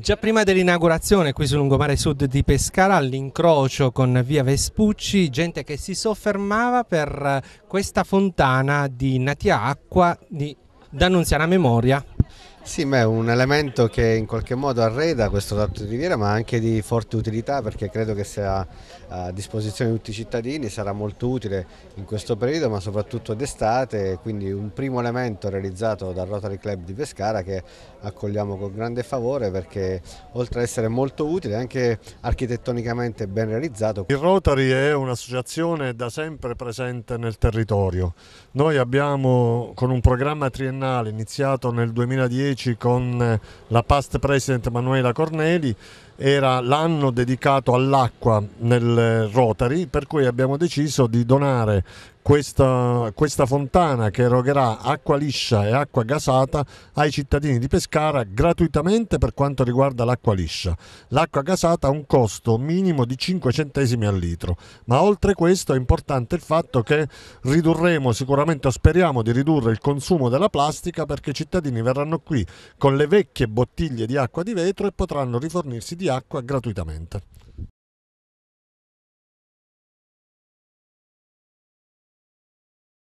Già prima dell'inaugurazione qui sul lungomare sud di Pescara, all'incrocio con via Vespucci, gente che si soffermava per eh, questa fontana di Natia Acqua di D'Annunziana Memoria sì, ma è un elemento che in qualche modo arreda questo tratto di riviera, ma anche di forte utilità perché credo che sia a disposizione di tutti i cittadini, sarà molto utile in questo periodo, ma soprattutto d'estate, quindi un primo elemento realizzato dal Rotary Club di Pescara che accogliamo con grande favore perché oltre ad essere molto utile è anche architettonicamente ben realizzato. Il Rotary è un'associazione da sempre presente nel territorio. Noi abbiamo con un programma triennale iniziato nel 2010 2013 con la past president Manuela Corneli era l'anno dedicato all'acqua nel Rotary, per cui abbiamo deciso di donare questa, questa, fontana che erogherà acqua liscia e acqua gasata ai cittadini di Pescara gratuitamente per quanto riguarda l'acqua liscia. L'acqua gasata ha un costo minimo di 5 centesimi al litro, ma oltre questo è importante il fatto che ridurremo sicuramente o speriamo di ridurre il consumo della plastica perché i cittadini verranno qui con le vecchie bottiglie di acqua di vetro e potranno rifornirsi di acqua gratuitamente.